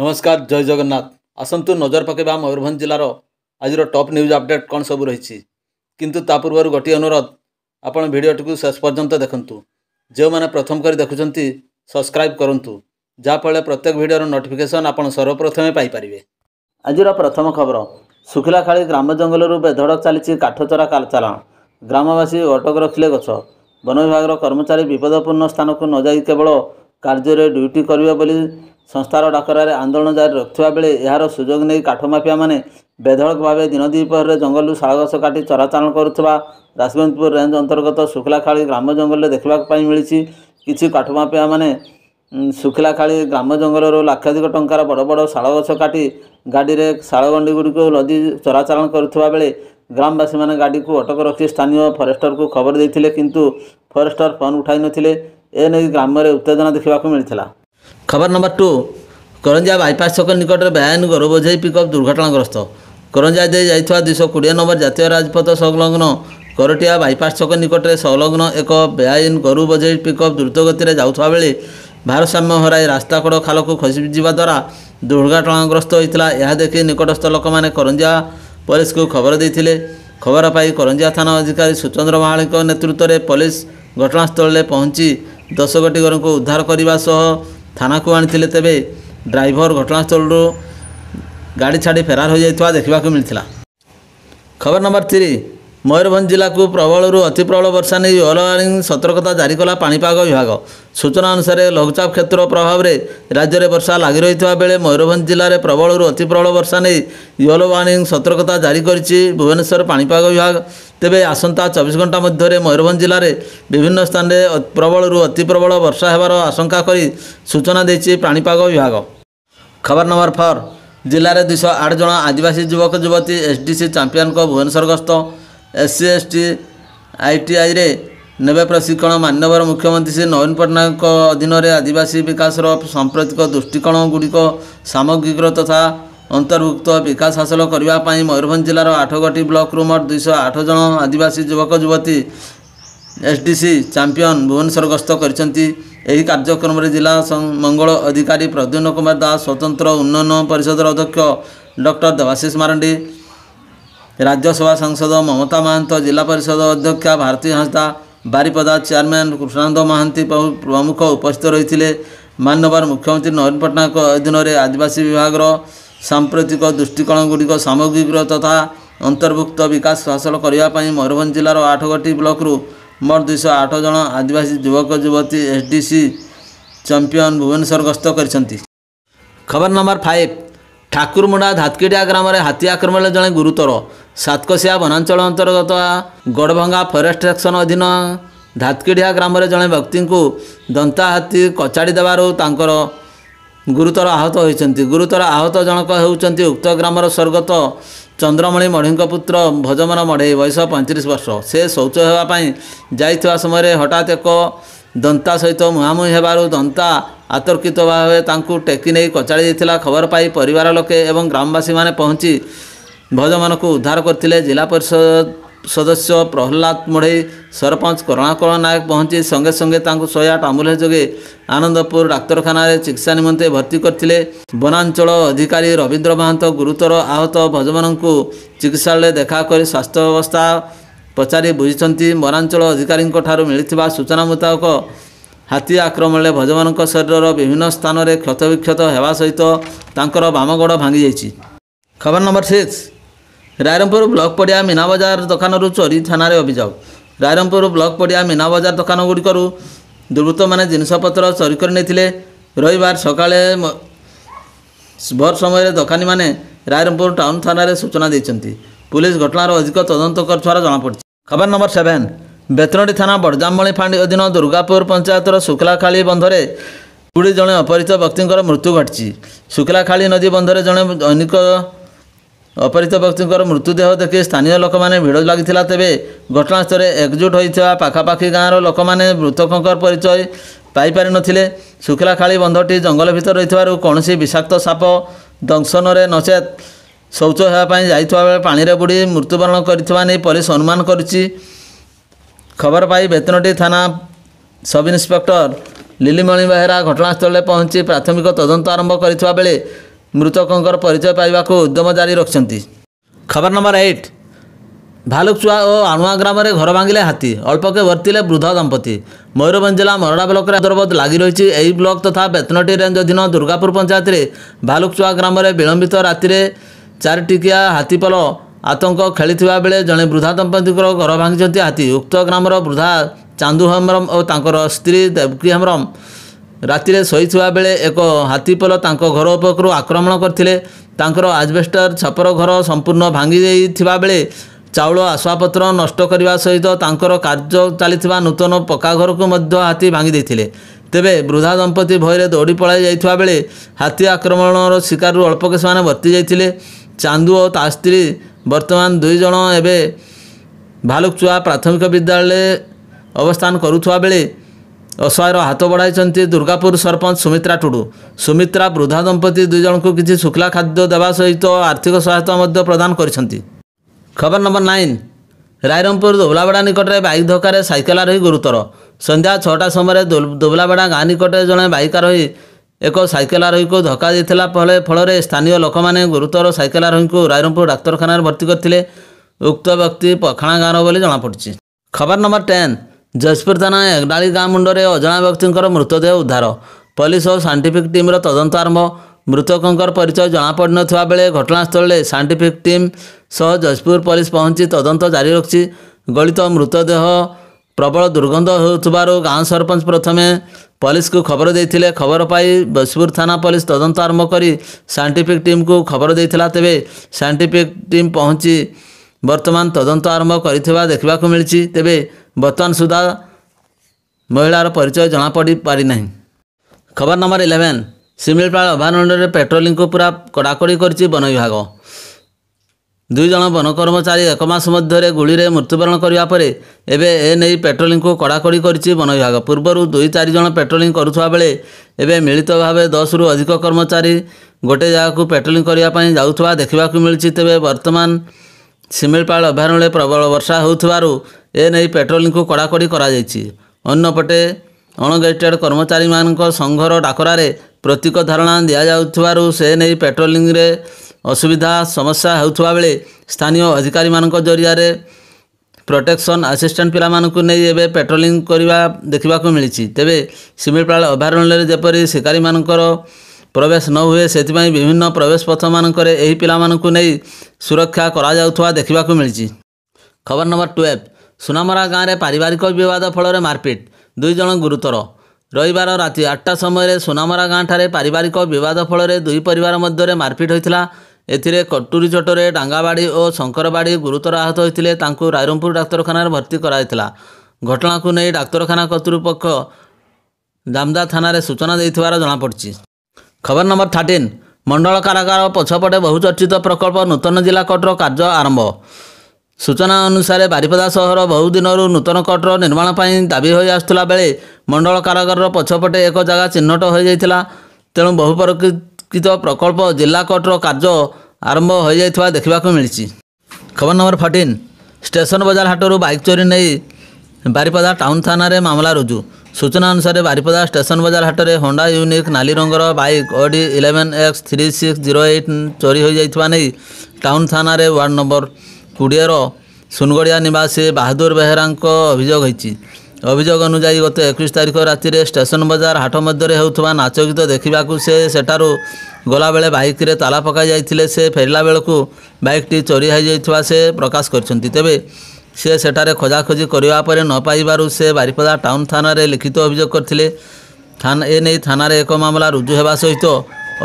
ନମସ୍କାର ଜୟ ଜଗନ୍ନାଥ ଆସନ୍ତୁ ନଜର ପକାଇବା ମୟୂରଭଞ୍ଜ ଜିଲ୍ଲାର ଆଜିର ଟପ୍ ନ୍ୟୁଜ୍ ଅପଡ଼େଟ୍ କ'ଣ ସବୁ ରହିଛି କିନ୍ତୁ ତା ପୂର୍ବରୁ ଗୋଟିଏ ଅନୁରୋଧ ଆପଣ ଭିଡ଼ିଓଟିକୁ ଶେଷ ପର୍ଯ୍ୟନ୍ତ ଦେଖନ୍ତୁ ଯେଉଁମାନେ ପ୍ରଥମ କରି ଦେଖୁଛନ୍ତି ସବସ୍କ୍ରାଇବ୍ କରନ୍ତୁ ଯାହାଫଳରେ ପ୍ରତ୍ୟେକ ଭିଡ଼ିଓର ନୋଟିଫିକେସନ୍ ଆପଣ ସର୍ବପ୍ରଥମେ ପାଇପାରିବେ ଆଜିର ପ୍ରଥମ ଖବର ଶୁଖିଲାଖାଳି ଗ୍ରାମ ଜଙ୍ଗଲରୁ ବେଧଡ଼କ ଚାଲିଛି କାଠଚରା କାଲଚାଲାଣ ଗ୍ରାମବାସୀ ଅଟକ ରଖିଲେ ଗଛ ବନ ବିଭାଗର କର୍ମଚାରୀ ବିପଦପୂର୍ଣ୍ଣ ସ୍ଥାନକୁ ନ ଯାଇ କେବଳ କାର୍ଯ୍ୟରେ ଡ୍ୟୁଟି କରିବେ ବୋଲି ସଂସ୍ଥାର ଡାକରାରେ ଆନ୍ଦୋଳନ ଜାରି ରଖିଥିବା ବେଳେ ଏହାର ସୁଯୋଗ ନେଇ କାଠ ମାଫିଆମାନେ ବେଧଡ଼କ ଭାବେ ଦିନ ଦ୍ୱିପହରରେ ଜଙ୍ଗଲରୁ ଶାଳଗଛ କାଟି ଚରାଚାଳନ କରୁଥିବା ରାଜବନ୍ତପୁର ରେଞ୍ଜ ଅନ୍ତର୍ଗତ ଶୁଖିଲାଖାଳି ଗ୍ରାମ ଜଙ୍ଗଲରେ ଦେଖିବାକୁ ପାଇଁ ମିଳିଛି କିଛି କାଠ ମାଫିଆମାନେ ଶୁଖିଲାଖାଳି ଗ୍ରାମ ଜଙ୍ଗଲରୁ ଲକ୍ଷାଧିକ ଟଙ୍କାର ବଡ଼ ବଡ଼ ଶାଳଗଛ କାଟି ଗାଡ଼ିରେ ଶାଳଗଣ୍ଡିଗୁଡ଼ିକୁ ଲଦି ଚରାଚାଳନ କରୁଥିବା ବେଳେ ଗ୍ରାମବାସୀମାନେ ଗାଡ଼ିକୁ ଅଟକ ରଖି ସ୍ଥାନୀୟ ଫରେଷ୍ଟରକୁ ଖବର ଦେଇଥିଲେ କିନ୍ତୁ ଫରେଷ୍ଟର ଫୋନ୍ ଉଠାଇନଥିଲେ ଏ ନେଇ ଗ୍ରାମରେ ଉତ୍ତେଜନା ଦେଖିବାକୁ ମିଳିଥିଲା ଖବର ନମ୍ବର ଟୁ କରଞ୍ଜିଆ ବାଇପାସ୍ ଛକ ନିକଟରେ ବେଆଇନ ଗୋରୁ ବୋଝେଇ ପିକଅପ୍ ଦୁର୍ଘଟଣାଗ୍ରସ୍ତ କରଞ୍ଜିଆ ଦେଇ ଯାଇଥିବା ଦୁଇଶହ କୋଡ଼ିଏ ନମ୍ବର ଜାତୀୟ ରାଜପଥ ସଂଲଗ୍ନ କରଟିଆ ବାଇପାସ୍ ଛକ ନିକଟରେ ସଂଲଗ୍ନ ଏକ ବେଆଇନ ଗୋରୁ ବୋଝେଇ ପିକଅପ୍ ଦ୍ରୁତଗତିରେ ଯାଉଥିବା ବେଳେ ଭାରସାମ୍ୟ ହରାଇ ରାସ୍ତାକଡ଼ ଖାଲକୁ ଖସିଯିବା ଦ୍ୱାରା ଦୁର୍ଘଟଣାଗ୍ରସ୍ତ ହୋଇଥିଲା ଏହା ଦେଖି ନିକଟସ୍ଥ ଲୋକମାନେ କରଞ୍ଜିଆ ପୋଲିସକୁ ଖବର ଦେଇଥିଲେ ଖବର ପାଇ କରଞ୍ଜିଆ ଥାନା ଅଧିକାରୀ ସୁଚନ୍ଦ୍ର ମହାଳିଙ୍କ ନେତୃତ୍ୱରେ ପୋଲିସ ଘଟଣାସ୍ଥଳରେ ପହଞ୍ଚି ଦଶ ଗୋଟି ଘରଙ୍କୁ ଉଦ୍ଧାର କରିବା ସହ থানাকু আনিলে তেবে ড্রাইভর ঘটনাস্থলর গাড়ি ছাড়ি ফেরার হয়ে যাই দেখবাকে মিলিলা খবর নম্বর তিন ମୟୂରଭଞ୍ଜ ଜିଲ୍ଲାକୁ ପ୍ରବଳରୁ ଅତି ପ୍ରବଳ ବର୍ଷା ନେଇ ୱାର୍ଣ୍ଣିଂ ସତର୍କତା ଜାରି କଲା ପାଣିପାଗ ବିଭାଗ ସୂଚନା ଅନୁସାରେ ଲଘୁଚାପ କ୍ଷେତ୍ର ପ୍ରଭାବରେ ରାଜ୍ୟରେ ବର୍ଷା ଲାଗି ରହିଥିବା ବେଳେ ମୟୂରଭଞ୍ଜ ଜିଲ୍ଲାରେ ପ୍ରବଳରୁ ଅତି ପ୍ରବଳ ବର୍ଷା ନେଇ ୱାର୍ଣ୍ଣିଂ ସତର୍କତା ଜାରି କରିଛି ଭୁବନେଶ୍ୱର ପାଣିପାଗ ବିଭାଗ ତେବେ ଆସନ୍ତା ଚବିଶ ଘଣ୍ଟା ମଧ୍ୟରେ ମୟୂରଭଞ୍ଜ ଜିଲ୍ଲାରେ ବିଭିନ୍ନ ସ୍ଥାନରେ ପ୍ରବଳରୁ ଅତି ପ୍ରବଳ ବର୍ଷା ହେବାର ଆଶଙ୍କା କରି ସୂଚନା ଦେଇଛି ପାଣିପାଗ ବିଭାଗ ଖବର ନମ୍ବର ଫୋର୍ ଜିଲ୍ଲାରେ ଦୁଇଶହ ଆଠ ଜଣ ଆଦିବାସୀ ଯୁବକ ଯୁବତୀ ଏସ୍ ଡି ସି ଚାମ୍ପିଅନ୍ଙ୍କ ଭୁବନେଶ୍ୱର ଗସ୍ତ ଏସସି ଏସ ଟି ଆଇଟିଆଇରେ ନେବେ ପ୍ରଶିକ୍ଷଣ ମାନ୍ୟବର ମୁଖ୍ୟମନ୍ତ୍ରୀ ଶ୍ରୀ ନବୀନ ପଟ୍ଟନାୟକଙ୍କ ଅଧୀନରେ ଆଦିବାସୀ ବିକାଶର ସାମ୍ପ୍ରତିକ ଦୃଷ୍ଟିକୋଣ ଗୁଡ଼ିକ ସାମଗ୍ରିକ ତଥା ଅନ୍ତର୍ଭୁକ୍ତ ବିକାଶ ହାସଲ କରିବା ପାଇଁ ମୟୂରଭଞ୍ଜ ଜିଲ୍ଲାର ଆଠଗୋଟି ବ୍ଲକରୁ ମୋଟ ଦୁଇଶହ ଆଠ ଜଣ ଆଦିବାସୀ ଯୁବକ ଯୁବତୀ S D C champion Bhubaneswar ଗସ୍ତ କରିଛନ୍ତି ଏହି କାର୍ଯ୍ୟକ୍ରମରେ ଜିଲ୍ଲା ମଙ୍ଗଳ ଅଧିକାରୀ ପ୍ରଦ୍ୟୁନ କୁମାର ଦାସ ସ୍ୱତନ୍ତ୍ର ଉନ୍ନୟନ ପରିଷଦର ଅଧ୍ୟକ୍ଷ ଡକ୍ଟର ଦେବାଶିଷ ମାରଣ୍ଡି ରାଜ୍ୟସଭା ସାଂସଦ ମମତା ମହାନ୍ତ ଜିଲ୍ଲା ପରିଷଦ ଅଧ୍ୟକ୍ଷା ଭାରତୀ ହାଁସ୍ଦା ବାରିପଦା ଚେୟାରମ୍ୟାନ୍ କୃଷ୍ଣାନନ୍ଦ ମହାନ୍ତି ପ୍ରମୁଖ ଉପସ୍ଥିତ ରହିଥିଲେ ମାନ୍ୟବର ମୁଖ୍ୟମନ୍ତ୍ରୀ ନବୀନ ପଟ୍ଟନାୟକ ଅଧୀନରେ ଆଦିବାସୀ ବିଭାଗର ସାମ୍ପ୍ରତିକ ଦୃଷ୍ଟିକୋଣ ଗୁଡ଼ିକ ସାମଗ୍ରିକ ତଥା ଅନ୍ତର୍ଭୁକ୍ତ ବିକାଶ ହାସଲ କରିବା ପାଇଁ ମୟୂରଭଞ୍ଜ ଜିଲ୍ଲାର ଆଠଗୋଟି ବ୍ଲକ୍ରୁ ମୋଟ ଦୁଇଶହ ଆଠ ଜଣ ଆଦିବାସୀ ଯୁବକ ଯୁବତୀ S D C champion Bhubaneswar ଗସ୍ତ କରିଛନ୍ତି ଖବର ନମ୍ବର ଫାଇଭ୍ ଠାକୁରମୁଣ୍ଡା ଧାତକିଡ଼ିଆ ଗ୍ରାମରେ ହାତୀ ଆକ୍ରମଣରେ ଜଣେ ଗୁରୁତର ସାତକୋଶିଆ ବନାଞ୍ଚଳ ଅନ୍ତର୍ଗତ ଗଡ଼ଭଙ୍ଗା ଫରେଷ୍ଟ ସେକ୍ସନ୍ ଅଧୀନ ଧାତକିଡ଼ିଆ ଗ୍ରାମରେ ଜଣେ ବ୍ୟକ୍ତିଙ୍କୁ ଦନ୍ତା ହାତୀ କଚାଡ଼ି ଦେବାରୁ ତାଙ୍କର ଗୁରୁତର ଆହତ ହୋଇଛନ୍ତି ଗୁରୁତର ଆହତ ଜଣକ ହେଉଛନ୍ତି ଉକ୍ତ ଗ୍ରାମର ସ୍ୱର୍ଗତ ଚନ୍ଦ୍ରମଣି ମଢ଼ିଙ୍କ ପୁତ୍ର ଭଜମନ ମଢ଼େଇ ବୟସ ପଇଁତିରିଶ ବର୍ଷ ସେ ଶୌଚ ହେବା ପାଇଁ ଯାଇଥିବା ସମୟରେ ହଠାତ୍ ଏକ ଦନ୍ତା ସହିତ ମୁହାଁମୁହିଁ ହେବାରୁ ଦନ୍ତା ଆତର୍କିତ ଭାବେ ତାଙ୍କୁ ଟେକି ନେଇ କଚାଡ଼ି ଦେଇଥିଲା ଖବର ପାଇ ପରିବାର ଲୋକେ ଏବଂ ଗ୍ରାମବାସୀମାନେ ପହଞ୍ଚି ଭଜମାନଙ୍କୁ ଉଦ୍ଧାର କରିଥିଲେ ଜିଲ୍ଲା ପରିଷଦ ସଦସ୍ୟ ପ୍ରହଲ୍ଲାଦ ମଢ଼େଇ ସରପଞ୍ଚ କରୁଣାକଳ ନାୟକ ପହଞ୍ଚି ସଙ୍ଗେ ସଙ୍ଗେ ତାଙ୍କୁ ଶହେ ଆଠ ଆମ୍ବୁଲାନ୍ସ ଯୋଗେ ଆନନ୍ଦପୁର ଡାକ୍ତରଖାନାରେ ଚିକିତ୍ସା ନିମନ୍ତେ ଭର୍ତ୍ତି କରିଥିଲେ ବନାଞ୍ଚଳ ଅଧିକାରୀ ରବୀନ୍ଦ୍ର ମହାନ୍ତ ଗୁରୁତର ଆହତ ଭଜମାନଙ୍କୁ ଚିକିତ୍ସାଳୟରେ ଦେଖା କରି ସ୍ୱାସ୍ଥ୍ୟ ଅବସ୍ଥା ପଚାରି ବୁଝିଛନ୍ତି ବନାଞ୍ଚଳ ଅଧିକାରୀଙ୍କଠାରୁ ମିଳିଥିବା ସୂଚନା ମୁତାବକ ହାତୀ ଆକ୍ରମଣରେ ଭଜମାନଙ୍କ ଶରୀରର ବିଭିନ୍ନ ସ୍ଥାନରେ କ୍ଷତବିକ୍ଷତ ହେବା ସହିତ ତାଙ୍କର ବାମଗଡ଼ ଭାଙ୍ଗିଯାଇଛି ଖବର ନମ୍ବର ସିକ୍ସ ରାଇରମ୍ପୁର ବ୍ଲକ୍ ପଡ଼ିଆ ମୀନାବଜାର ଦୋକାନରୁ ଚୋରି ଥାନାରେ ଅଭିଯୋଗ ରାଇରମ୍ପୁର ବ୍ଲକ୍ ପଡ଼ିଆ ମୀନାବଜାର ଗୁଡ଼ିକରୁ ଦୁର୍ବୃତ୍ତମାନେ ଜିନିଷପତ୍ର ଚୋରି କରି ନେଇଥିଲେ ରବିବାର ସକାଳେ ଭୋର ସମୟରେ ଦୋକାନୀମାନେ ରାଇରମ୍ପୁର ଟାଉନ୍ ଥାନାରେ ସୂଚନା ଦେଇଛନ୍ତି ପୁଲିସ୍ ଘଟଣାର ଅଧିକ ତଦନ୍ତ କରୁଥିବାର ଜଣାପଡ଼ିଛି ଖବର ନମ୍ବର ସେଭେନ୍ ବେତନଡ଼ି ଥାନା ବଡ଼ଜାମଳି ଫାଣ୍ଡି ଅଧୀନ ଦୁର୍ଗାପୁର ପଞ୍ଚାୟତର ଶୁକ୍ଲାଖାଳି ବନ୍ଧରେ କୋଡ଼ିଏ ଜଣେ ଅପରିଚିତ ବ୍ୟକ୍ତିଙ୍କର ମୃତ୍ୟୁ ଘଟିଛି ଶୁକ୍ଲାଖାଳି ନଦୀ ବନ୍ଧରେ ଜଣେ ଦୈନିକ ଅପହରିତ ବ୍ୟକ୍ତିଙ୍କର ମୃତ୍ୟୁଦେହ ଦେଖି ସ୍ଥାନୀୟ ଲୋକମାନେ ଭିଡ଼ ଲାଗିଥିଲା ତେବେ ଘଟଣାସ୍ଥଳରେ ଏକଜୁଟ ହୋଇଥିବା ପାଖାପାଖି ଗାଁର ଲୋକମାନେ ମୃତକଙ୍କ ପରିଚୟ ପାଇପାରିନଥିଲେ ଶୁଖିଲାଖାଳି ବନ୍ଧଟି ଜଙ୍ଗଲ ଭିତରେ ରହିଥିବାରୁ କୌଣସି ବିଷାକ୍ତ ସାପ ଦଂଶନରେ ନଚେତ ଶୌଚ ହେବା ପାଇଁ ଯାଇଥିବା ବେଳେ ପାଣିରେ ବୁଡ଼ି ମୃତ୍ୟୁବରଣ କରିଥିବା ନେଇ ପୋଲିସ ଅନୁମାନ କରିଛି ଖବର ପାଇ ବେତନଟି ଥାନା ସବ୍ଇନ୍ସପେକ୍ଟର ଲିଲିମଣି ବେହେରା ଘଟଣାସ୍ଥଳରେ ପହଞ୍ଚି ପ୍ରାଥମିକ ତଦନ୍ତ ଆରମ୍ଭ କରିଥିବା ବେଳେ ମୃତକଙ୍କର ପରିଚୟ ପାଇବାକୁ ଉଦ୍ୟମ ଜାରି ରଖିଛନ୍ତି ଖବର ନମ୍ବର ଏଇଟ୍ ଭାଲୁକୁଆ ଓ ଆଣୁଆ ଗ୍ରାମରେ ଘର ଭାଙ୍ଗିଲେ ହାତୀ ଅଳ୍ପକେ ବର୍ତ୍ତିଲେ ବୃଦ୍ଧ ଦମ୍ପତି ମୟୂରଭଞ୍ଜ ଜିଲ୍ଲା ମରଡ଼ା ବ୍ଲକରେ ଅନ୍ତର୍ବତ ଲାଗି ରହିଛି ଏହି ବ୍ଲକ ତଥା ବେତନଟି ରେଞ୍ଜ ଅଧୀନ ଦୁର୍ଗାପୁର ପଞ୍ଚାୟତରେ ଭାଲୁକୁଆ ଗ୍ରାମରେ ବିଳମ୍ବିତ ରାତିରେ ଚାରିଟିକିଆ ହାତୀପଲ ଆତଙ୍କ ଖେଳିଥିବା ବେଳେ ଜଣେ ବୃଦ୍ଧା ଦମ୍ପତିଙ୍କର ଘର ଭାଙ୍ଗିଛନ୍ତି ହାତୀ ଉକ୍ତ ଗ୍ରାମର ବୃଦ୍ଧା ଚାନ୍ଦୁ ହେମ୍ରମ ଓ ତାଙ୍କର ସ୍ତ୍ରୀ ଦେବକୀ ହେମ୍ରମ ରାତିରେ ଶୋଇଥିବା ବେଳେ ଏକ ହାତୀପଲ ତାଙ୍କ ଘର ଉପରକୁ ଆକ୍ରମଣ କରିଥିଲେ ତାଙ୍କର ଆଜବେଷ୍ଟର ଛପର ଘର ସମ୍ପୂର୍ଣ୍ଣ ଭାଙ୍ଗି ଯାଇଥିବା ବେଳେ ଚାଉଳ ଆସବାବପତ୍ର ନଷ୍ଟ କରିବା ସହିତ ତାଙ୍କର କାର୍ଯ୍ୟ ଚାଲିଥିବା ନୂତନ ପକ୍କା ଘରକୁ ମଧ୍ୟ ହାତୀ ଭାଙ୍ଗି ଦେଇଥିଲେ ତେବେ ବୃଦ୍ଧା ଦମ୍ପତି ଭୟରେ ଦୌଡ଼ି ପଳାଇ ଯାଇଥିବା ବେଳେ ହାତୀ ଆକ୍ରମଣର ଶିକାରରୁ ଅଳ୍ପ କେ ସେମାନେ ବର୍ତ୍ତି ଯାଇଥିଲେ ଚାନ୍ଦୁ ଓ ତା ସ୍ତ୍ରୀ ବର୍ତ୍ତମାନ ଦୁଇ ଜଣ ଏବେ ଭାଲୁକଚୁଆ ପ୍ରାଥମିକ ବିଦ୍ୟାଳୟରେ ଅବସ୍ଥାନ କରୁଥିବା ବେଳେ ଅସହାୟର ହାତ ବଢ଼ାଇଛନ୍ତି ଦୁର୍ଗାପୁର ସରପଞ୍ଚ ସୁମିତ୍ରା ଟୁଡ଼ୁ ସୁମିତ୍ରା ବୃଦ୍ଧା ଦମ୍ପତି ଦୁଇଜଣଙ୍କୁ କିଛି ଶୁଖିଲା ଖାଦ୍ୟ ଦେବା ସହିତ ଆର୍ଥିକ ସହାୟତା ମଧ୍ୟ ପ୍ରଦାନ କରିଛନ୍ତି ଖବର ନମ୍ବର ନାଇନ୍ ରାଇରଙ୍ଗପୁର ଦୋବଲାବେଡ଼ା ନିକଟରେ ବାଇକ୍ ଧକ୍କାରେ ସାଇକେଲ ଆରୋହୀ ଗୁରୁତର ସନ୍ଧ୍ୟା ଛଅଟା ସମୟରେ ଦୋବଲାବେଡ଼ା ଗାଁ ନିକଟରେ ଜଣେ ବାଇକ୍ ଆରୋହୀ ଏକ ସାଇକେଲ ଆରୋହୀକୁ ଧକ୍କା ଦେଇଥିଲା ଫଳେ ଫଳରେ ସ୍ଥାନୀୟ ଲୋକମାନେ ଗୁରୁତର ସାଇକେଲ ଆରୋହୀଙ୍କୁ ରାଇରଙ୍ଗପୁର ଡାକ୍ତରଖାନାରେ ଭର୍ତ୍ତି କରିଥିଲେ ଉକ୍ତ ବ୍ୟକ୍ତି ପଖଣା ଗାଁର ବୋଲି ଜଣାପଡ଼ିଛି ଖବର ନମ୍ବର ଟେନ୍ ଯଶପୁର ଥାନା ଏଗଡ଼ାଳି ଗାଁ ମୁଣ୍ଡରେ ଅଜଣା ବ୍ୟକ୍ତିଙ୍କର ମୃତଦେହ ଉଦ୍ଧାର ପୋଲିସ ଓ ସାଇଣ୍ଟିଫିକ୍ ଟିମ୍ର ତଦନ୍ତ ଆରମ୍ଭ ମୃତକଙ୍କର ପରିଚୟ ଜଣାପଡ଼ିନଥିବା ବେଳେ ଘଟଣାସ୍ଥଳରେ ସାଇଣ୍ଟିଫିକ୍ ଟିମ୍ ସହ ଯଶପୁର ପୋଲିସ ପହଞ୍ଚି ତଦନ୍ତ ଜାରି ରଖିଛି ଗଳିତ ମୃତଦେହ ପ୍ରବଳ ଦୁର୍ଗନ୍ଧ ହେଉଥିବାରୁ ଗାଁ ସରପଞ୍ଚ ପ୍ରଥମେ ପୋଲିସକୁ ଖବର ଦେଇଥିଲେ ଖବର ପାଇ ଯଶପୁର ଥାନା ପୋଲିସ ତଦନ୍ତ ଆରମ୍ଭ କରି ସାଇଣ୍ଟିଫିକ୍ ଟିମ୍କୁ ଖବର ଦେଇଥିଲା ତେବେ ସାଇଣ୍ଟିଫିକ୍ ଟିମ୍ ପହଞ୍ଚି ବର୍ତ୍ତମାନ ତଦନ୍ତ ଆରମ୍ଭ କରିଥିବା ଦେଖିବାକୁ ମିଳିଛି ତେବେ ବର୍ତ୍ତମାନ ସୁଦ୍ଧା ମହିଳାର ପରିଚୟ ଜଣାପଡ଼ି ପାରିନାହିଁ ଖବର ନମ୍ବର ଇଲେଭେନ୍ ଶିମିଳିପାଳ ଅଭୟାରଣ୍ୟରେ ପେଟ୍ରୋଲିଂକୁ ପୁରା କଡ଼ାକଡ଼ି କରିଛି ବନ ବିଭାଗ ଦୁଇ ଜଣ ବନ କର୍ମଚାରୀ ଏକ ମାସ ମଧ୍ୟରେ ଗୁଳିରେ ମୃତ୍ୟୁବରଣ କରିବା ପରେ ଏବେ ଏ ନେଇ ପେଟ୍ରୋଲିଂକୁ କଡ଼ାକଡ଼ି କରିଛି ବନ ବିଭାଗ ପୂର୍ବରୁ ଦୁଇ ଚାରି ଜଣ ପେଟ୍ରୋଲିଂ କରୁଥିବା ବେଳେ ଏବେ ମିଳିତ ଭାବେ ଦଶରୁ ଅଧିକ କର୍ମଚାରୀ ଗୋଟିଏ ଜାଗାକୁ ପେଟ୍ରୋଲିଂ କରିବା ପାଇଁ ଯାଉଥିବା ଦେଖିବାକୁ ମିଳିଛି ତେବେ ବର୍ତ୍ତମାନ ସିମିଳିପାଳ ଅଭୟାରଣ୍ୟରେ ପ୍ରବଳ ବର୍ଷା ହେଉଥିବାରୁ ଏ ନେଇ ପେଟ୍ରୋଲିଂକୁ କଡ଼ାକଡ଼ି କରାଯାଇଛି ଅନ୍ୟପଟେ ଅଣଗେଜେଟେଡ଼୍ କର୍ମଚାରୀମାନଙ୍କ ସଂଘର ଡାକରାରେ ପ୍ରତୀକ ଧାରଣା ଦିଆଯାଉଥିବାରୁ ସେ ନେଇ ପେଟ୍ରୋଲିଂରେ ଅସୁବିଧା ସମସ୍ୟା ହେଉଥିବା ବେଳେ ସ୍ଥାନୀୟ ଅଧିକାରୀମାନଙ୍କ ଜରିଆରେ ପ୍ରୋଟେକ୍ସନ୍ ଆସିଷ୍ଟାଣ୍ଟ ପିଲାମାନଙ୍କୁ ନେଇ ଏବେ ପେଟ୍ରୋଲିଂ କରିବା ଦେଖିବାକୁ ମିଳିଛି ତେବେ ସିମିଳିପାଳ ଅଭୟାରଣ୍ୟରେ ଯେପରି ଶିକାରୀମାନଙ୍କର ପ୍ରବେଶ ନ ହୁଏ ସେଥିପାଇଁ ବିଭିନ୍ନ ପ୍ରବେଶ ପଥମାନଙ୍କରେ ଏହି ପିଲାମାନଙ୍କୁ ନେଇ ସୁରକ୍ଷା କରାଯାଉଥିବା ଦେଖିବାକୁ ମିଳିଛି ଖବର ନମ୍ବର ଟୁଏଲ୍ଭ ସୁନାମରା ଗାଁରେ ପାରିବାରିକ ବିବାଦ ଫଳରେ ମାରପିଟ୍ ଦୁଇ ଜଣ ଗୁରୁତର ରବିବାର ରାତି ଆଠଟା ସମୟରେ ସୁନାମରା ଗାଁଠାରେ ପାରିବାରିକ ବିବାଦ ଫଳରେ ଦୁଇ ପରିବାର ମଧ୍ୟରେ ମାରପିଟ୍ ହୋଇଥିଲା ଏଥିରେ କଟୁରୀ ଚୋଟରେ ଡାଙ୍ଗାବାଡ଼ି ଓ ଶଙ୍କରବାଡ଼ି ଗୁରୁତର ଆହତ ହୋଇଥିଲେ ତାଙ୍କୁ ରାଇରଙ୍ଗପୁର ଡାକ୍ତରଖାନାରେ ଭର୍ତ୍ତି କରାଯାଇଥିଲା ଘଟଣାକୁ ନେଇ ଡାକ୍ତରଖାନା କର୍ତ୍ତୃପକ୍ଷ ଦାମଦା ଥାନାରେ ସୂଚନା ଦେଇଥିବାର ଜଣାପଡ଼ିଛି ଖବର ନମ୍ବର ଥାର୍ଟିନ୍ ମଣ୍ଡଳ କାରାଗାର ପଛପଟେ ବହୁଚର୍ଚ୍ଚିତ ପ୍ରକଳ୍ପ ନୂତନ ଜିଲ୍ଲା କୋର୍ଟର କାର୍ଯ୍ୟ ଆରମ୍ଭ ସୂଚନା ଅନୁସାରେ ବାରିପଦା ସହର ବହୁଦିନରୁ ନୂତନ କୋର୍ଟର ନିର୍ମାଣ ପାଇଁ ଦାବି ହୋଇ ଆସୁଥିଲା ବେଳେ ମଣ୍ଡଳ କାରାଗାରର ପଛପଟେ ଏକ ଜାଗା ଚିହ୍ନଟ ହୋଇଯାଇଥିଲା ତେଣୁ ବହୁପରିକିତ ପ୍ରକଳ୍ପ ଜିଲ୍ଲା କୋର୍ଟର କାର୍ଯ୍ୟ ଆରମ୍ଭ ହୋଇଯାଇଥିବା ଦେଖିବାକୁ ମିଳିଛି ଖବର ନମ୍ବର ଫର୍ଟିନ୍ ଷ୍ଟେସନ ବଜାର ହାଟରୁ ବାଇକ୍ ଚୋରି ନେଇ ବାରିପଦା ଟାଉନ୍ ଥାନାରେ ମାମଲା ରୁଜୁ ସୂଚନା ଅନୁସାରେ ବାରିପଦା ଷ୍ଟେସନ ବଜାର ହାଟରେ ହଣ୍ଡା ୟୁନିକ୍ ନାଲି ରଙ୍ଗର bike OD eleven X three six zero eight ଚୋରି ହୋଇଯାଇଥିବା ନେଇ ଟାଉନ୍ ଥାନାରେ ୱାର୍ଡ଼ ନମ୍ବର କୋଡ଼ିଏର ସୁନଗଡ଼ିଆ ନିବାସୀ ବାହାଦୁର ବେହେରାଙ୍କ ଅଭିଯୋଗ ହୋଇଛି ଅଭିଯୋଗ ଅନୁଯାୟୀ ଗତ ଏକୋଇଶ ତାରିଖ ରାତିରେ ଷ୍ଟେସନ ବଜାର ହାଟ ମଧ୍ୟରେ ହେଉଥିବା ନାଚ ଗୀତ ଦେଖିବାକୁ ସେ ସେଠାରୁ ଗଲାବେଳେ ବାଇକ୍ରେ ତାଲା ପକାଯାଇଥିଲେ ସେ ଫେରିଲା ବେଳକୁ ବାଇକ୍ଟି ଚୋରି ହୋଇଯାଇଥିବା ସେ ପ୍ରକାଶ କରିଛନ୍ତି ତେବେ ସେ ସେଠାରେ ଖୋଜାଖୋଜି କରିବା ପରେ ନ ପାଇବାରୁ ସେ ବାରିପଦା ଟାଉନ୍ ଥାନାରେ ଲିଖିତ ଅଭିଯୋଗ କରିଥିଲେ ଏ ନେଇ ଥାନାରେ ଏକ ମାମଲା ରୁଜୁ ହେବା ସହିତ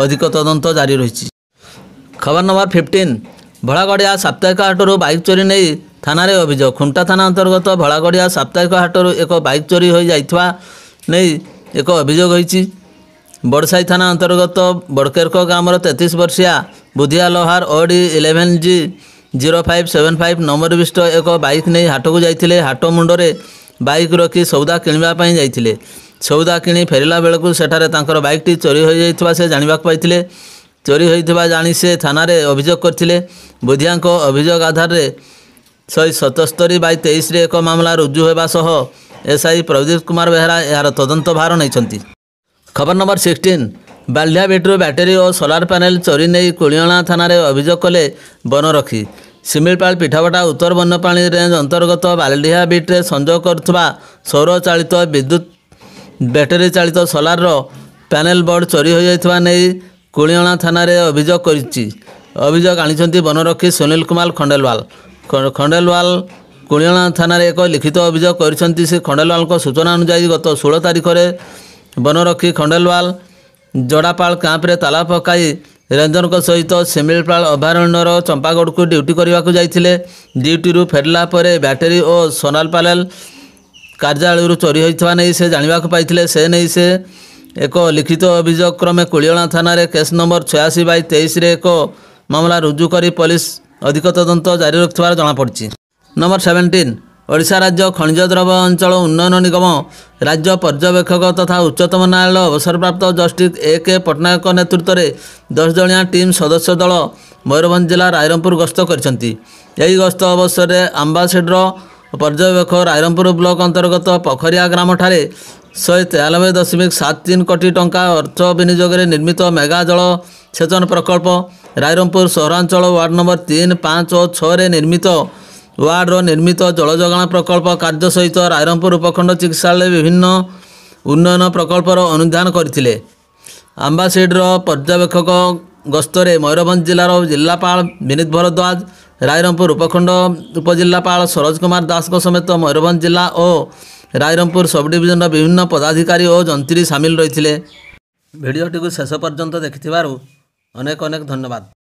ଅଧିକ ତଦନ୍ତ ଜାରି ରହିଛି ଖବର ନମ୍ବର ଫିଫ୍ଟିନ୍ ଭଳାଗଡ଼ିଆ ସାପ୍ତାହିକ ହାଟରୁ ବାଇକ୍ ଚୋରି ନେଇ ଥାନାରେ ଅଭିଯୋଗ ଖୁଣ୍ଟା ଥାନା ଅନ୍ତର୍ଗତ ଭଳାଗଡ଼ିଆ ସାପ୍ତାହିକ ହାଟରୁ ଏକ ବାଇକ୍ ଚୋରି ହୋଇଯାଇଥିବା ନେଇ ଏକ ଅଭିଯୋଗ ହୋଇଛି ବଡ଼ସାହି ଥାନା ଅନ୍ତର୍ଗତ ବଡ଼କେର୍କ ଗ୍ରାମର ତେତିଶ ବର୍ଷିଆ Budhia Lohar OD eleven G zero five seven five number ବିଷ୍ଟ ଏକ ବାଇକ୍ ନେଇ ହାଟକୁ ଯାଇଥିଲେ ହାଟ ମୁଣ୍ଡରେ ବାଇକ୍ ରଖି ସଉଦା କିଣିବା ପାଇଁ ଯାଇଥିଲେ ସଉଦା କିଣି ଫେରିଲା ବେଳକୁ ସେଠାରେ ତାଙ୍କର ବାଇକ୍ଟି ଚୋରି ହୋଇଯାଇଥିବା ସେ ଜାଣିବାକୁ ପାଇଥିଲେ ଚୋରି ହୋଇଥିବା ଜାଣି ସେ ଥାନାରେ ଅଭିଯୋଗ କରିଥିଲେ ବୁଧିଆଙ୍କ ଅଭିଯୋଗ ଆଧାରରେ ଶହେ ସତସ୍ତରି ବାଇ ତେଇଶରେ ଏକ ମାମଲା ରୁଜୁ ହେବା ସହ ଏସ୍ଆଇ ପ୍ରଦୀପ କୁମାର ବେହେରା ଏହାର ତଦନ୍ତ ଭାର ନେଇଛନ୍ତି ଖବର number sixteen Balia battery battery ଓ ସୋଲାର ପ୍ୟାନେଲ ଚୋରି ନେଇ କୁଳିଅଣା ଥାନାରେ ଅଭିଯୋଗ କଲେ ବନରକ୍ଷୀ ଶିମିଳିପାଳ ପିଠାପଟା ଉତ୍ତର ବନ୍ୟପ୍ରାଣୀ ରେଞ୍ଜ ଅନ୍ତର୍ଗତ ବାଲିଡିହା ବିଟ୍ରେ ସଂଯୋଗ କରୁଥିବା ସୌର ଚାଳିତ ବିଦ୍ୟୁତ ବ୍ୟାଟେରୀ ଚାଳିତ ସୋଲାରର ପ୍ୟାନେଲ ବୋର୍ଡ଼ ଚୋରି ହୋଇଯାଇଥିବା ନେଇ କୁଳିଅଣା ଥାନାରେ ଅଭିଯୋଗ କରିଛି ଅଭିଯୋଗ ଆଣିଛନ୍ତି ବନରକ୍ଷୀ ସୁନୀଲ କୁମାର ଖଣ୍ଡେଲୱାଲ ଖଣ୍ଡେଲୱାଲ କୁଳିଅଣା ଥାନାରେ ଏକ ଲିଖିତ ଅଭିଯୋଗ କରିଛନ୍ତି ସେ ଖଣ୍ଡେଲୱାଲଙ୍କ ସୂଚନା ଅନୁଯାୟୀ ଗତ ଷୋହଳ ତାରିଖରେ ବନରକ୍ଷୀ ଖଣ୍ଡେଲୱାଲ ଜଡ଼ାପାଳ କ୍ୟାମ୍ପରେ ତାଲା ପକାଇ ରଞ୍ଜନଙ୍କ ସହିତ ସିମିଳିପାଳ ଅଭୟାରଣ୍ୟର ଚମ୍ପାଗଡ଼କୁ ଡ୍ୟୁଟି କରିବାକୁ ଯାଇଥିଲେ ଡ୍ୟୁଟିରୁ ଫେରିଲା ପରେ ବ୍ୟାଟେରୀ ଓ ସୋନାଲପାଲାଲ କାର୍ଯ୍ୟାଳୟରୁ ଚୋରି ହୋଇଥିବା ନେଇ ସେ ଜାଣିବାକୁ ପାଇଥିଲେ ସେ ନେଇ ସେ ଏକ ଲିଖିତ ଅଭିଯୋଗ କ୍ରମେ କୁଳିଅଣା ଥାନାରେ କେସ୍ ନମ୍ବର ଛୟାଅଶୀ ବାଇ ତେଇଶରେ ଏକ ମାମଲା ରୁଜୁ କରି ପୋଲିସ ଅଧିକ ତଦନ୍ତ ଜାରି ରଖିଥିବାର ଜଣାପଡ଼ିଛି ନମ୍ବର ସେଭେନଟିନ୍ ଓଡ଼ିଶା ରାଜ୍ୟ ଖଣିଜ ଦ୍ରବ୍ୟ ଅଞ୍ଚଳ ଉନ୍ନୟନ ନିଗମ ରାଜ୍ୟ ପର୍ଯ୍ୟବେକ୍ଷକ ତଥା ଉଚ୍ଚତମ ନ୍ୟାୟାଳୟ ଅବସରପ୍ରାପ୍ତ ଜଷ୍ଟିସ୍ ଏ କେ ପଟ୍ଟନାୟକଙ୍କ ନେତୃତ୍ୱରେ ଦଶ ଜଣିଆ ଟିମ୍ ସଦସ୍ୟ ଦଳ ମୟୂରଭଞ୍ଜ ଜିଲ୍ଲା ରାଇରଙ୍ଗପୁର ଗସ୍ତ କରିଛନ୍ତି ଏହି ଗସ୍ତ ଅବସରରେ ଆମ୍ବାସେଡ଼ର ପର୍ଯ୍ୟବେକ୍ଷକ ରାଇରଙ୍ଗପୁର ବ୍ଲକ ଅନ୍ତର୍ଗତ ପୋଖରିଆ ଗ୍ରାମଠାରେ ଶହେ ତେୟାନବେ ଦଶମିକ ସାତ ତିନି କୋଟି ଟଙ୍କା ଅର୍ଥ ବିନିଯୋଗରେ ନିର୍ମିତ ମେଗା ଜଳ ସେଚନ ପ୍ରକଳ୍ପ ରାଇରଙ୍ଗପୁର ସହରାଞ୍ଚଳ ୱାର୍ଡ଼ ନମ୍ବର ତିନି ପାଞ୍ଚ ଓ ଛଅରେ ନିର୍ମିତ ୱାର୍ଡର ନିର୍ମିତ ଜଳ ଯୋଗାଣ ପ୍ରକଳ୍ପ କାର୍ଯ୍ୟ ସହିତ ରାଇରଙ୍ଗପୁର ଉପଖଣ୍ଡ ଚିକିତ୍ସାଳୟ ବିଭିନ୍ନ ଉନ୍ନୟନ ପ୍ରକଳ୍ପର ଅନୁଧ୍ୟାନ କରିଥିଲେ ଆମ୍ବାସିଡ଼ର ପର୍ଯ୍ୟବେକ୍ଷକ ଗସ୍ତରେ ମୟୂରଭଞ୍ଜ ଜିଲ୍ଲାର ଜିଲ୍ଲାପାଳ ବିନୀତ ଭରଦ୍ୱାଜ ରାଇରଙ୍ଗପୁର ଉପଖଣ୍ଡ ଉପଜିଲ୍ଲାପାଳ ସରୋଜ କୁମାର ଦାସଙ୍କ ସମେତ ମୟୂରଭଞ୍ଜ ଜିଲ୍ଲା ଓ ରାଇରଙ୍ଗପୁର ସବ୍ଡିଭିଜନର ବିଭିନ୍ନ ପଦାଧିକାରୀ ଓ ଯନ୍ତ୍ରୀ ସାମିଲ ରହିଥିଲେ ଭିଡ଼ିଓଟିକୁ ଶେଷ ପର୍ଯ୍ୟନ୍ତ ଦେଖିଥିବାରୁ ଅନେକ ଅନେକ ଧନ୍ୟବାଦ